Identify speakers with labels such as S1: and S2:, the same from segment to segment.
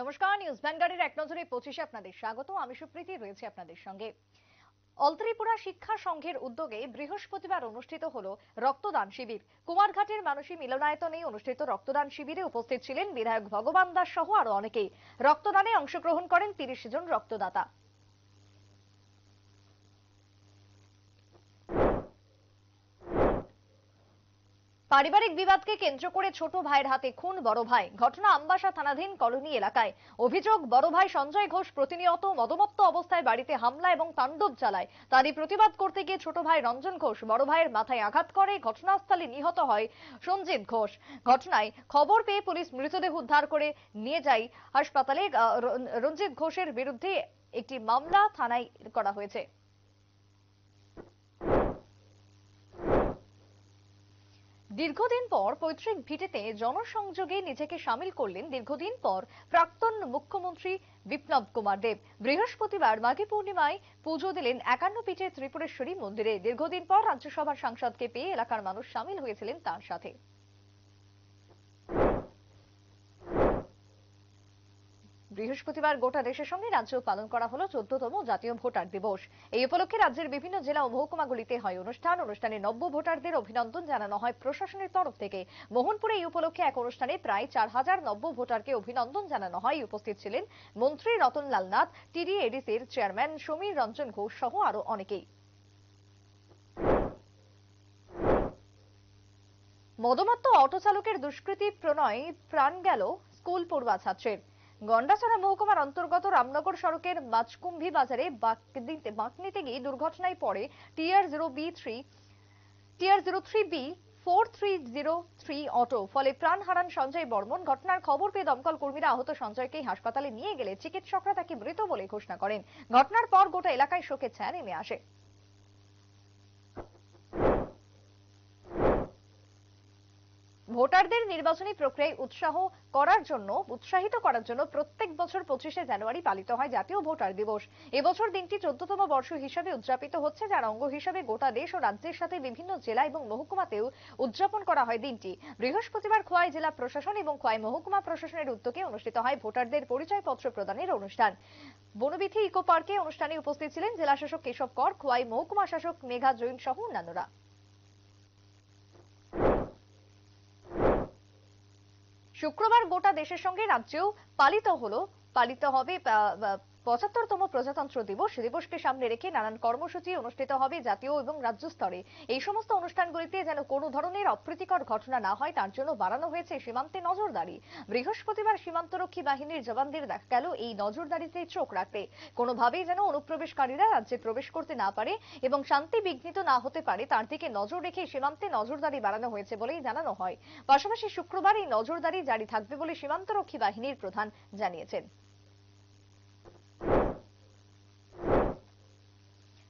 S1: নমস্কার নিউজ ভ্যানগার্ডের এক নজরে পঁচিশে আপনাদের স্বাগত আমি সুপ্রীতি রয়েছে আপনাদের সঙ্গে অলত্রিপুরা শিক্ষা সংঘের উদ্যোগে বৃহস্পতিবার অনুষ্ঠিত হল রক্তদান শিবির কুমারঘাটের মানুষই মিলনায়তনে অনুষ্ঠিত রক্তদান শিবিরে উপস্থিত ছিলেন বিধায়ক ভগবান দাস সহ আরো অনেকেই রক্তদানে অংশগ্রহণ করেন তিরিশ জন রক্তদাতা পারিবারিক বিবাদকে কেন্দ্র করে ছোট ভাইয়ের হাতে খুন বড় ভাই ঘটনা আমবাসা থানাধীন কলোনি এলাকায় অভিযোগ বড় ভাই সঞ্জয় ঘোষ প্রতিনিয়ত মদমত্ত অবস্থায় বাড়িতে হামলা এবং তাণ্ডব চালায় তারই প্রতিবাদ করতে গিয়ে ছোট ভাই রঞ্জন ঘোষ বড় ভাইয়ের মাথায় আঘাত করে ঘটনাস্থলে নিহত হয় সঞ্জিত ঘোষ ঘটনায় খবর পেয়ে পুলিশ মৃতদেহ উদ্ধার করে নিয়ে যায় হাসপাতালে রঞ্জিত ঘোষের বিরুদ্ধে একটি মামলা থানায় করা হয়েছে দীর্ঘদিন পর পৈতৃক ভিটেতে জনসংযোগে নিজেকে সামিল করলেন দীর্ঘদিন পর প্রাক্তন মুখ্যমন্ত্রী বিপ্লব কুমার দেব বৃহস্পতিবার মাঘী পূর্ণিমায় পুজো দিলেন একান্ন পিঠের ত্রিপুরেশ্বরী মন্দিরে দীর্ঘদিন পর রাজ্যসভার সাংসদকে পেয়ে এলাকার মানুষ সামিল হয়েছিলেন তার সাথে বৃহস্পতিবার গোটা দেশের সঙ্গে রাজ্যেও পালন করা হলো চোদ্দতম জাতীয় ভোটার দিবস এই উপলক্ষে রাজ্যের বিভিন্ন জেলা ও মহকুমাগুলিতে হয় অনুষ্ঠান অনুষ্ঠানে নব্য ভোটারদের অভিনন্দন জানানো হয় প্রশাসনের তরফ থেকে মোহনপুরে এই উপলক্ষে এক অনুষ্ঠানে প্রায় চার হাজার নব্য ভোটারকে অভিনন্দন জানানো হয় উপস্থিত ছিলেন মন্ত্রী রতনলাল নাথ টিডিএডিসির চেয়ারম্যান সমীর রঞ্জন ঘোষ সহ আরো অনেকেই মদমাত্ম অটো চালকের দুষ্কৃতি প্রণয় প্রাণ গেল স্কুল পড়ুয়া ছাত্রের গন্ডাছড়া মহকুমার অন্তর্গত রামনগর সড়কের মাছকুম্ভি বাজারে বাঁকনিতে গিয়ে দুর্ঘটনায় পড়ে TR zero B three TR zero three B four three zero three auto ফলে প্রাণ হারান সঞ্জয় বর্মন ঘটনার খবর পেয়ে দমকল কর্মীরা আহত সঞ্জয়কে হাসপাতালে নিয়ে গেলে চিকিৎসকরা তাকে মৃত বলে ঘোষণা করেন ঘটনার পর গোটা এলাকায় শোকের ছায়া নেমে আসে ভোটারদের নির্বাচনী প্রক্রিয়ায় উৎসাহ করার জন্য উৎসাহিত করার জন্য প্রত্যেক বছর পঁচিশে জানুয়ারি পালিত হয় জাতীয় ভোটার দিবস এবছর দিনটি চোদ্দতম বর্ষ হিসাবে উদযাপিত হচ্ছে যার অঙ্গ হিসাবে গোটা দেশ ও রাজ্যের সাথে বিভিন্ন জেলা এবং মহকুমাতেও উদযাপন করা হয় দিনটি বৃহস্পতিবার খোয়াই জেলা প্রশাসন এবং খোয়াই মহকুমা প্রশাসনের উদ্যোগে অনুষ্ঠিত হয় ভোটারদের পরিচয়পত্র প্রদানের অনুষ্ঠান বনবিথি ইকো পার্কে অনুষ্ঠানে উপস্থিত ছিলেন জেলা শাসক কেশব কর খোয়াই মহকুমা শাসক মেঘা জৈন সহ অন্যান্যরা শুক্রবার গোটা দেশের সঙ্গে রাজ্যেও পালিত হলো পালিত হবে পঁচাত্তরতম প্রজাতন্ত্র দিবস দিবসকে সামনে রেখে নানান কর্মসূচি অনুষ্ঠিত হবে জাতীয় এবং রাজ্য স্তরে এই সমস্ত অনুষ্ঠানগুলিতে যেন কোনো ধরনের অপ্রীতিকর ঘটনা না হয় তার জন্য বাড়ানো হয়েছে সীমান্তে নজরদারি বৃহস্পতিবার সীমান্তরক্ষী বাহিনীর জওয়ানদের দেখা গেল এই নজরদারিতে চোখ রাখতে কোনোভাবেই যেন অনুপ্রবেশকারীরা রাজ্যে প্রবেশ করতে না পারে এবং শান্তি বিঘ্নিত না হতে পারে তার দিকে নজর রেখে সীমান্তে নজরদারি বাড়ানো হয়েছে বলেই জানানো হয় পাশাপাশি শুক্রবার এই নজরদারি জারি থাকবে বলে সীমান্তরক্ষী বাহিনীর প্রধান জানিয়েছেন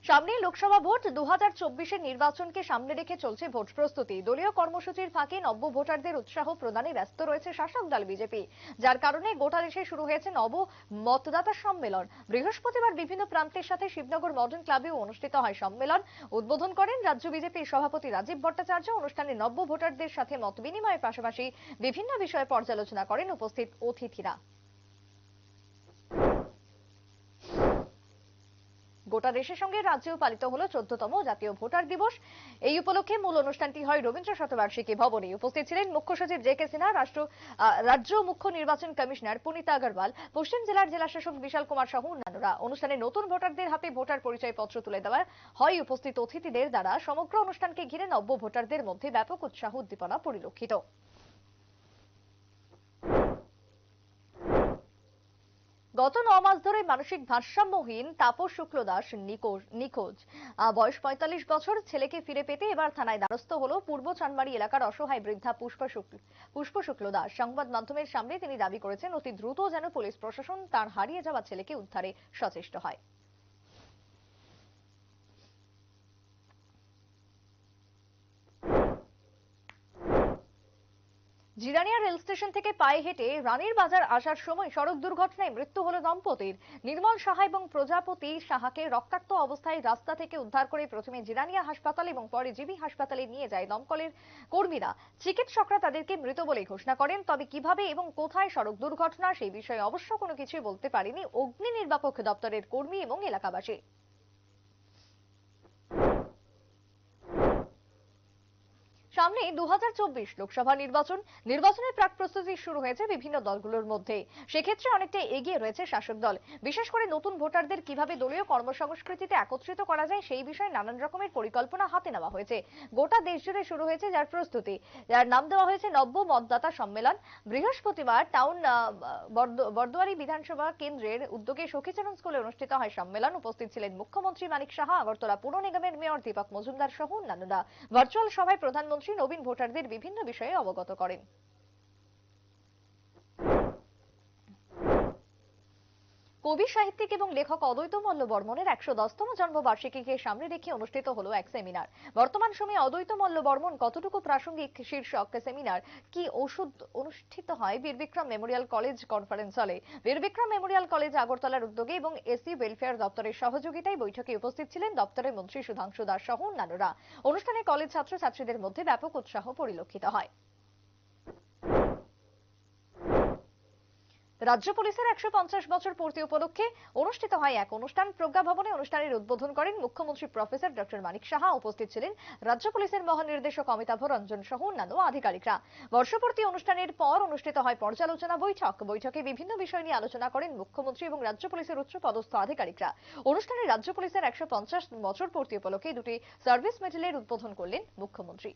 S1: সামনে লোকসভা ভোট দু হাজার নির্বাচনকে সামনে রেখে চলছে ভোট প্রস্তুতি দলীয় কর্মসূচির ফাঁকে নব্য ভোটারদের উৎসাহ প্রদানে ব্যস্ত রয়েছে শাসক দল বিজেপি যার কারণে গোটা দেশে শুরু হয়েছে নব মতদাতা সম্মেলন বৃহস্পতিবার বিভিন্ন প্রান্তের সাথে শিবনগর মডার্ন ক্লাবেও অনুষ্ঠিত হয় সম্মেলন উদ্বোধন করেন রাজ্য বিজেপির সভাপতি রাজীব ভট্টাচার্য অনুষ্ঠানে নব্য ভোটারদের সাথে মত বিনিময়ের পাশাপাশি বিভিন্ন বিষয়ে পর্যালোচনা করেন উপস্থিত অতিথিরা গোটা দেশের সঙ্গে রাজ্যেও পালিত হলো চোদ্দতম জাতীয় ভোটার দিবস এই উপলক্ষে মূল অনুষ্ঠানটি হয় রবীন্দ্র শতবার্ষিকী ভবনে উপস্থিত ছিলেন মুখ্য সচিব জে কে সিনহা রাষ্ট্র রাজ্য মুখ্য নির্বাচন কমিশনার পুনিতা আগরওয়াল পশ্চিম জেলার জেলাশাসক বিশাল কুমার সহ অন্যান্যরা অনুষ্ঠানে নতুন ভোটারদের হাতে ভোটার পরিচয়পত্র তুলে দেওয়া হয় উপস্থিত অতিথিদের দ্বারা সমগ্র অনুষ্ঠানকে ঘিরে নব্য ভোটারদের মধ্যে ব্যাপক উৎসাহ উদ্দীপনা পরিলক্ষিত গত ন মাস ধরে মানসিক ভারসাম্যহীন তাপস শুক্ল দাস নিখোঁজ বয়স পঁয়তাল্লিশ বছর ছেলেকে ফিরে পেতে এবার থানায় দ্বারস্থ হল পূর্ব চানমারি এলাকার অসহায় বৃদ্ধা শুক্ল পুষ্প শুক্ল দাস সংবাদ মাধ্যমের সামনে তিনি দাবি করেছেন অতি দ্রুত যেন পুলিশ প্রশাসন তার হারিয়ে যাওয়া ছেলেকে উদ্ধারে সচেষ্ট হয় জিরানিয়া রেল স্টেশন থেকে পায়ে হেঁটে রানীর বাজার আসার সময় সড়ক দুর্ঘটনায় মৃত্যু হলো দম্পতির নির্মল সাহা এবং প্রজাপতি সাহাকে রক্তাক্ত অবস্থায় রাস্তা থেকে উদ্ধার করে প্রথমে জিরানিয়া হাসপাতাল এবং পরে জিবি হাসপাতালে নিয়ে যায় দমকলের কর্মীরা চিকিৎসকরা তাদেরকে মৃত বলে ঘোষণা করেন তবে কিভাবে এবং কোথায় সড়ক দুর্ঘটনা সেই বিষয়ে অবশ্য কোনো কিছু বলতে পারেনি অগ্নি নির্বাপক দপ্তরের কর্মী এবং এলাকাবাসী সামনে দু লোকসভা নির্বাচন নির্বাচনের প্রাক প্রস্তুতি শুরু হয়েছে বিভিন্ন দলগুলোর মধ্যে সেক্ষেত্রে অনেকটা এগিয়ে রয়েছে শাসক দল বিশেষ করে নতুন ভোটারদের কিভাবে দলীয় কর্মসংস্কৃতিতে একত্রিত করা যায় সেই বিষয়ে নানান রকমের পরিকল্পনা হাতে নেওয়া হয়েছে গোটা দেশ জুড়ে শুরু হয়েছে যার প্রস্তুতি যার নাম দেওয়া হয়েছে নব্য মতদাতা সম্মেলন বৃহস্পতিবার টাউন বর্দোয়ারি বিধানসভা কেন্দ্রের উদ্যোগে সখীচরণ স্কুলে অনুষ্ঠিত হয় সম্মেলন উপস্থিত ছিলেন মুখ্যমন্ত্রী মানিক সাহা আগরতলা পুর নিগমের মেয়র দীপক মজুমদার সহ অন্যান্যরা ভার্চুয়াল সভায় প্রধানমন্ত্রী পাশাপাশি নবীন ভোটারদের বিভিন্ন বিষয়ে অবগত করেন কবি সাহিত্যিক এবং লেখক অদ্বৈত মল্ল বর্মনের একশো দশতম জন্মবার্ষিকীকে সামনে রেখে অনুষ্ঠিত হল এক সেমিনার বর্তমান সময়ে অদ্বৈত মল্ল বর্মন কতটুকু প্রাসঙ্গিক শীর্ষক সেমিনার কি ওষুধ অনুষ্ঠিত হয় বীরবিক্রম মেমোরিয়াল কলেজ কনফারেন্স হলে বীরবিক্রম মেমোরিয়াল কলেজ আগরতলার উদ্যোগে এবং এসি ওয়েলফেয়ার দপ্তরের সহযোগিতায় বৈঠকে উপস্থিত ছিলেন দপ্তরের মন্ত্রী সুধাংশু দাস সহ অন্যান্যরা অনুষ্ঠানে কলেজ ছাত্রছাত্রীদের মধ্যে ব্যাপক উৎসাহ পরিলক্ষিত হয় রাজ্য পুলিশের একশো বছর পূর্তি উপলক্ষে অনুষ্ঠিত হয় এক অনুষ্ঠান প্রজ্ঞা ভবনে অনুষ্ঠানের উদ্বোধন করেন মুখ্যমন্ত্রী প্রফেসর ডক্টর মানিক সাহা উপস্থিত ছিলেন রাজ্য পুলিশের মহানির্দেশক অমিতাভ রঞ্জন সহ অন্যান্য আধিকারিকরা বর্ষপূর্তি অনুষ্ঠানের পর অনুষ্ঠিত হয় পর্যালোচনা বৈঠক বৈঠকে বিভিন্ন বিষয় নিয়ে আলোচনা করেন মুখ্যমন্ত্রী এবং রাজ্য পুলিশের উচ্চ পদস্থ আধিকারিকরা অনুষ্ঠানে রাজ্য পুলিশের একশো বছর পূর্তি উপলক্ষে দুটি সার্ভিস মেডেলের উদ্বোধন করলেন মুখ্যমন্ত্রী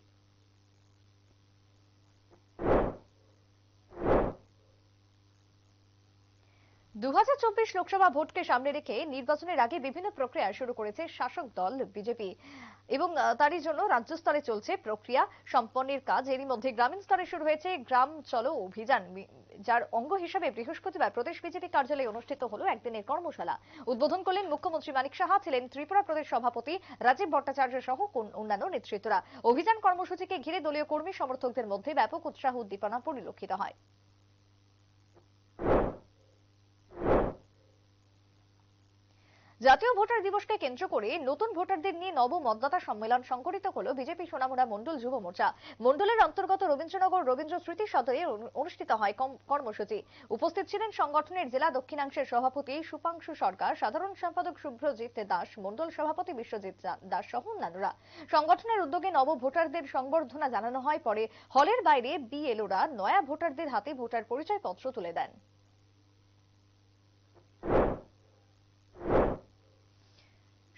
S1: 2024 লোকসভা ভোটকে সামনে রেখে নির্বাচনের আগে বিভিন্ন প্রক্রিয়া শুরু করেছে শাসক দল বিজেপি এবং তারই জন্য রাজ্য স্তরে চলছে প্রক্রিয়া সম্পন্নের কাজ এরই মধ্যে গ্রামীণ স্তরে শুরু হয়েছে গ্রাম চলো অভিযান যার অঙ্গ হিসেবে বৃহস্পতিবার প্রদেশ বিজেপি কার্যালয়ে অনুষ্ঠিত হলো একদিনের কর্মশালা উদ্বোধন করলেন মুখ্যমন্ত্রী মানিক সাহা ছিলেন ত্রিপুরা প্রদেশ সভাপতি রাজীব ভট্টাচার্য সহ অন্যান্য নেতৃত্বরা অভিযান কর্মসূচিকে ঘিরে দলীয় কর্মী সমর্থকদের মধ্যে ব্যাপক উৎসাহ উদ্দীপনা পরিলক্ষিত হয় জাতীয় ভোটার দিবসকে কেন্দ্র করে নতুন ভোটারদের নিয়ে নব মতদাতা সম্মেলন সংগঠিত হল বিজেপি সোনামুড়া মন্ডল যুব মোর্চা মন্ডলের অন্তর্গত রবীন্দ্রনগর রবীন্দ্র স্মৃতি সদয়ে অনুষ্ঠিত হয় কর্মসূচি উপস্থিত ছিলেন সংগঠনের জেলা দক্ষিণাংশের সভাপতি সুপাংশু সরকার সাধারণ সম্পাদক শুভ্রজিৎ দাস মন্ডল সভাপতি বিশ্বজিৎ দাস সহ অন্যান্যরা সংগঠনের উদ্যোগে নব ভোটারদের সংবর্ধনা জানানো হয় পরে হলের বাইরে বিএলওরা নয়া ভোটারদের হাতে ভোটার পরিচয়পত্র তুলে দেন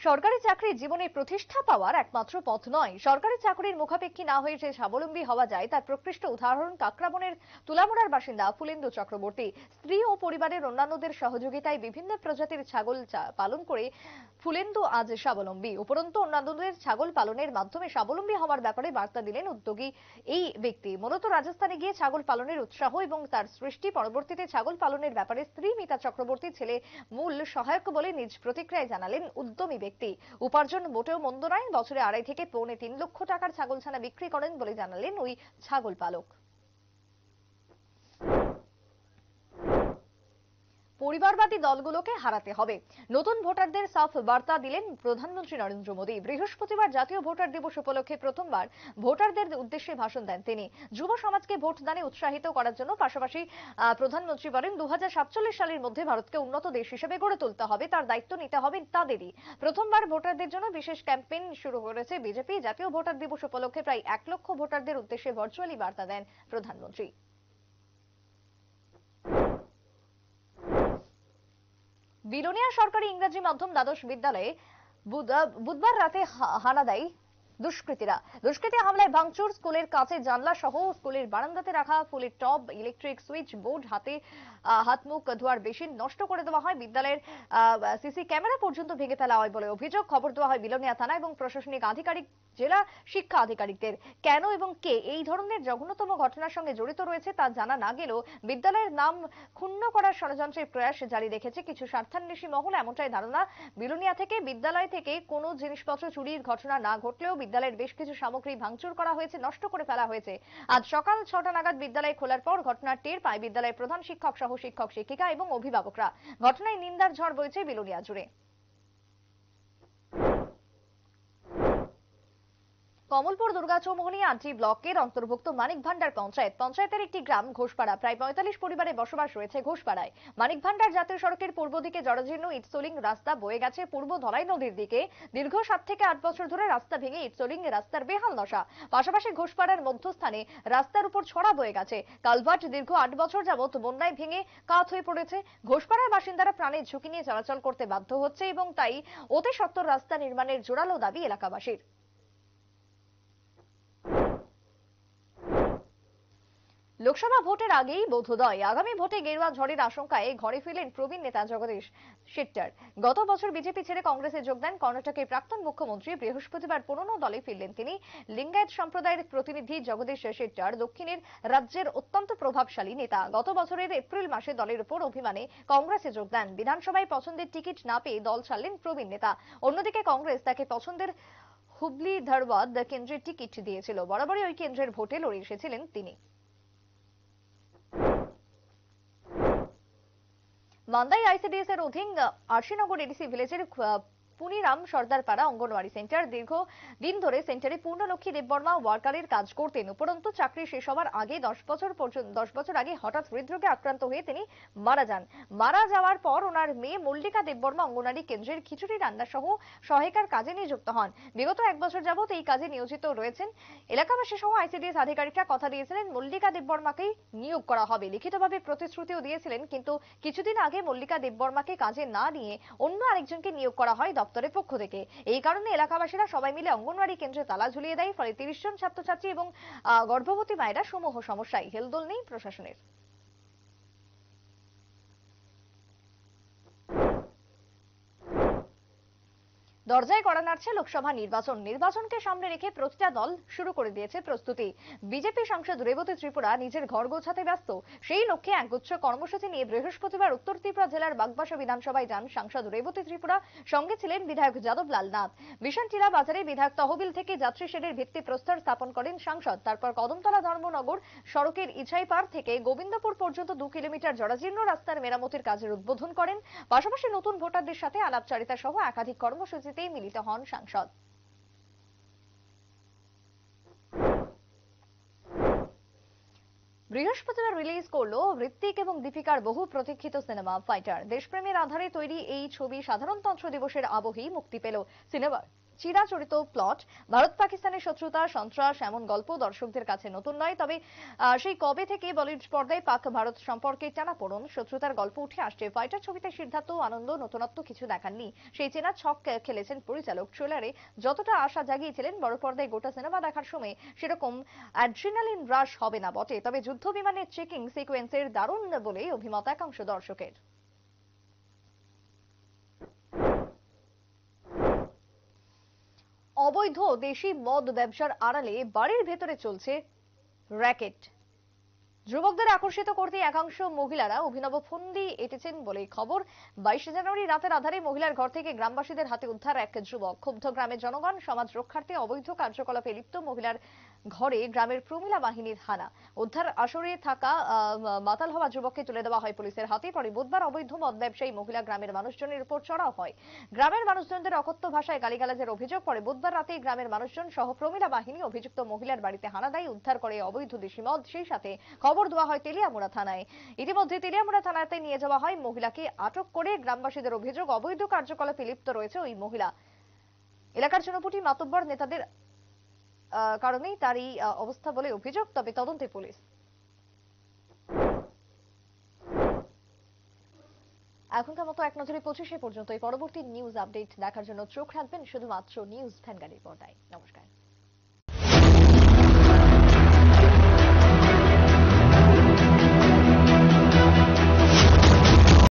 S1: সরকারি চাকরি জীবনে প্রতিষ্ঠা পাওয়ার একমাত্র পথ নয় সরকারি চাকরির মুখাপেক্ষী না হয়ে যে স্বাবলম্বী হওয়া যায় তার প্রকৃষ্ট উদাহরণ কাকরাবনের তুলামোড়ার বাসিন্দা ফুলেন্দু চক্রবর্তী স্ত্রী ও পরিবারের অন্যান্যদের সহযোগিতায় বিভিন্ন প্রজাতির ছাগল পালন করে ফুলেন্দু আজ স্বাবলম্বী উপরন্তু অন্যান্যদের ছাগল পালনের মাধ্যমে স্বাবলম্বী হওয়ার ব্যাপারে বার্তা দিলেন উদ্যোগী এই ব্যক্তি মূলত রাজস্থানে গিয়ে ছাগল পালনের উৎসাহ এবং তার সৃষ্টি পরবর্তীতে ছাগল পালনের ব্যাপারে স্ত্রী মিতা চক্রবর্তী ছেলে মূল সহায়ক বলে নিজ প্রতিক্রিয়ায় জানালেন উদ্যমী ব্যক্তি ব্যক্তি উপার্জন মোটেও মন্দ নয় বছরে আড়াই থেকে পৌনে তিন লক্ষ টাকার ছাগল ছানা বিক্রি করেন বলে জানালেন ওই ছাগল পালক পরিবারবাদী দলগুলোকে হারাতে হবে নতুন ভোটারদের সাফ বার্তা দিলেন প্রধানমন্ত্রী নরেন্দ্র মোদী বৃহস্পতিবার জাতীয় ভোটার দিবস উপলক্ষে প্রথমবার ভোটারদের উদ্দেশ্যে ভাষণ দেন তিনি যুব সমাজকে ভোটদানে উৎসাহিত করার জন্য পাশাপাশি প্রধানমন্ত্রী বলেন দু সালের মধ্যে ভারতকে উন্নত দেশ হিসেবে গড়ে তুলতে হবে তার দায়িত্ব নিতে হবে তাদেরই প্রথমবার ভোটারদের জন্য বিশেষ ক্যাম্পেইন শুরু করেছে বিজেপি জাতীয় ভোটার দিবস উপলক্ষে প্রায় এক লক্ষ ভোটারদের উদ্দেশ্যে ভার্চুয়ালি বার্তা দেন প্রধানমন্ত্রী বিলোনিয়া সরকারি ইংরেজি মাধ্যম দ্বাদশ বিদ্যালয়ে বুধবার রাতে হানা দেয় দুষ্কৃতীরা দুষ্কৃতী হামলায় ভাঙচুর স্কুলের কাছে জানলা সহ স্কুলের বারান্দাতে রাখা ফুলের টব ইলেকট্রিক সুইচ বোর্ড হাতে হাতমুখ ধোয়ার বেশি নষ্ট করে দেওয়া হয় বিদ্যালয়ের সিসি ক্যামেরা পর্যন্ত ভেঙে ফেলা হয় বলে অভিযোগ খবর দেওয়া হয় বিলোনিয়া থানা এবং প্রশাসনিক আধিকারিক জেলা শিক্ষা আধিকারিকদের কেন এবং কে এই ধরনের জঘন্যতম ঘটনার সঙ্গে জড়িত রয়েছে তা জানা না গেলেও বিদ্যালয়ের নাম ক্ষুণ্ণ করার ষড়যন্ত্রের প্রয়াস জারি রেখেছে কিছু স্বার্থান্বেষী মহল এমনটাই ধারণা বিলোনিয়া থেকে বিদ্যালয় থেকে কোনো জিনিসপত্র চুরির ঘটনা না ঘটলেও বিদ্যালয়ের বেশ কিছু সামগ্রী ভাঙচুর করা হয়েছে নষ্ট করে ফেলা হয়েছে আজ সকাল ছটা নাগাদ বিদ্যালয় খোলার পর ঘটনার টের পায় বিদ্যালয়ের প্রধান শিক্ষক সহ শিক্ষক শিক্ষিকা এবং অভিভাবকরা ঘটনায় নিন্দার ঝড় বইছে বিলোনিয়া জুড়ে কমলপুর দুর্গাচৌমোহনী আটটি ব্লকের অন্তর্ভুক্ত মানিক ভান্ডার পঞ্চায়েত পঞ্চায়েতের একটি গ্রাম ঘোষপাড়া প্রায় পঁয়তাল্লিশ পরিবারে বসবাস রয়েছে ঘোষপাড়ায় মানিক ভান্ডার জাতীয় সড়কের পূর্ব দিকে জরাজীর্ণ ইটসোলিং রাস্তা বয়ে গেছে পূর্ব ধলাই নদীর দিকে দীর্ঘ সাত থেকে আট বছর ধরে রাস্তা ভেঙে ইটসোলিং রাস্তার বেহাল দশা পাশাপাশি ঘোষপাড়ার মধ্যস্থানে রাস্তার উপর ছড়া বয়ে গেছে কালভার্ট দীর্ঘ আট বছর যাবৎ বন্যায় ভেঙে কাত হয়ে পড়েছে ঘোষপাড়ার বাসিন্দারা প্রাণের ঝুঁকি নিয়ে চলাচল করতে বাধ্য হচ্ছে এবং তাই অতি সত্তর রাস্তা নির্মাণের জোরালো দাবি এলাকাবাসীর লোকসভা ভোটের আগেই বোধোদয় আগামী ভোটে গেরুয়া ঝড়ের আশঙ্কায় ঘরে ফেলেন প্রবীণ নেতা জগদীশ শেট্টার গত বছর বিজেপি ছেড়ে কংগ্রেসে যোগদান কর্ণাটকের প্রাক্তন মুখ্যমন্ত্রী বৃহস্পতিবার পুরনো দলে ফিরলেন তিনি লিঙ্গায়ত সম্প্রদায়ের প্রতিনিধি জগদীশ শেট্টার দক্ষিণের রাজ্যের অত্যন্ত প্রভাবশালী নেতা গত বছরের এপ্রিল মাসে দলের উপর অভিমানে কংগ্রেসে যোগদান বিধানসভায় পছন্দের টিকিট না পেয়ে দল ছাড়লেন প্রবীণ নেতা অন্যদিকে কংগ্রেস তাকে পছন্দের হুবলি ধারওয়াদ কেন্দ্রের টিকিট দিয়েছিল বরাবরই ওই কেন্দ্রের ভোটে লড়ে এসেছিলেন তিনি মান্দাই আইসিডিএস এর অধীন আরশিনগর এডিসি ভিলেজের পুনিরাম সর্দারপাড়া অঙ্গনওয়াড়ি সেন্টার দীর্ঘ দিন ধরে সেন্টারে পূর্ণলক্ষী দেববর্মা ওয়ার্কারের কাজ করতেন উপরন্তু চাকরি শেষ হওয়ার আগে দশ বছর পর্যন্ত দশ বছর আগে হঠাৎ হৃদরোগে আক্রান্ত হয়ে তিনি মারা যান মারা যাওয়ার পর ওনার মেয়ে মল্লিকা দেববর্মা অঙ্গনওয়াড়ি কেন্দ্রের খিচুড়ি রান্না সহ সহায়িকার কাজে নিযুক্ত হন বিগত এক বছর যাবত এই কাজে নিয়োজিত রয়েছেন এলাকাবাসী সহ আইসিডিএস আধিকারিকরা কথা দিয়েছিলেন মল্লিকা দেববর্মাকেই নিয়োগ করা হবে লিখিতভাবে প্রতিশ্রুতিও দিয়েছিলেন কিন্তু কিছুদিন আগে মল্লিকা দেববর্মাকে কাজে না নিয়ে অন্য আরেকজনকে নিয়োগ করা হয় দপ্তরের পক্ষ থেকে এই কারণে এলাকাবাসীরা সবাই মিলে অঙ্গনওয়াড়ি কেন্দ্রে তালা ঝুলিয়ে দেয় ফলে তিরিশ জন ছাত্রছাত্রী এবং গর্ভবতী মায়েরা সমূহ সমস্যায় হেলদোল নেই প্রশাসনের দরজায় কড়া নাড়ছে লোকসভা নির্বাচন নির্বাচনকে সামনে রেখে প্রতিটা দল শুরু করে দিয়েছে প্রস্তুতি বিজেপি সাংসদ রেবতী ত্রিপুরা নিজের ঘর গোছাতে ব্যস্ত সেই লক্ষ্যে একগুচ্ছ কর্মসূচি নিয়ে বৃহস্পতিবার উত্তর ত্রিপুরা জেলার বাগবাসা বিধানসভায় যান সাংসদ রেবতী ত্রিপুরা সঙ্গে ছিলেন বিধায়ক যাদব লাল নাথ মিশন টিলা বাজারে বিধায়ক তহবিল থেকে যাত্রী শেডের ভিত্তি প্রস্তর স্থাপন করেন সাংসদ তারপর কদমতলা ধর্মনগর সড়কের ইছাইপাড় থেকে গোবিন্দপুর পর্যন্ত দু কিলোমিটার জরাজীর্ণ রাস্তার মেরামতির কাজের উদ্বোধন করেন পাশাপাশি নতুন ভোটারদের সাথে আলাপচারিতা সহ একাধিক কর্মসূচি সাথে মিলিত হন সাংসদ বৃহস্পতিবার রিলিজ করলো ঋত্বিক এবং দীপিকার বহু প্রতীক্ষিত সিনেমা ফাইটার দেশপ্রেমের আধারে তৈরি এই ছবি সাধারণতন্ত্র দিবসের আবহেই মুক্তি পেল সিনেমার চিরাচরিত প্লট ভারত পাকিস্তানের শত্রুতা সন্ত্রাস এমন গল্প দর্শকদের কাছে নতুন নয় তবে সেই কবে থেকে বলিউড পর্দায় পাক ভারত সম্পর্কে পড়ন শত্রুতার গল্প উঠে আসছে ফাইটার ছবিতে সিদ্ধার্থ আনন্দ নতুনত্ব কিছু দেখাননি সেই চেনা ছক খেলেছেন পরিচালক ট্রেলারে যতটা আশা জাগিয়েছিলেন বড় পর্দায় গোটা সিনেমা দেখার সময় সেরকম অ্যাড্রিনালিন হ্রাস হবে না বটে তবে যুদ্ধ বিমানের চেকিং সিকোয়েন্সের দারুণ বলে অভিমত একাংশ দর্শকের অবৈধ দেশি মদ ব্যবসার আড়ালে বাড়ির ভেতরে চলছে র্যাকেট যুবকদের আকর্ষিত করতে একাংশ মহিলারা অভিনব ফন্দি এঁটেছেন বলে খবর বাইশে জানুয়ারি রাতের আধারে মহিলার ঘর থেকে গ্রামবাসীদের হাতে উদ্ধার এক যুবক ক্ষুব্ধ গ্রামের জনগণ সমাজ রক্ষার্থে অবৈধ কার্যকলাপে লিপ্ত মহিলার ঘরে গ্রামের প্রমিলা বাহিনীর হানা উদ্ধার আসরে থাকা মাতাল হওয়া যুবককে তুলে দেওয়া হয় পুলিশের হাতে পরে বুধবার অবৈধ মদ ব্যবসায়ী মহিলা গ্রামের মানুষজনের উপর চড়াও হয় গ্রামের মানুষজনদের অকথ্য ভাষায় গালিগালাজের অভিযোগ পরে বুধবার রাতে গ্রামের মানুষজন সহ প্রমিলা বাহিনী অভিযুক্ত মহিলার বাড়িতে হানা দেয় উদ্ধার করে অবৈধ দেশি মদ সেই সাথে খবর দেওয়া হয় তেলিয়ামুড়া থানায় ইতিমধ্যে তেলিয়ামুড়া থানাতে নিয়ে যাওয়া হয় মহিলাকে আটক করে গ্রামবাসীদের অভিযোগ অবৈধ কার্যকলাপে লিপ্ত রয়েছে ওই মহিলা এলাকার জনপুটি মাতব্বর নেতাদের কারণেই তার এই অবস্থা বলে অভিযোগ তবে তদন্তে পুলিশ এখনকার মতো এক নজরে পঁচিশে পর্যন্ত এই পরবর্তী নিউজ আপডেট দেখার জন্য চোখ রাখবেন শুধুমাত্র নিউজ ভ্যানগাড়ির পর্দায় নমস্কার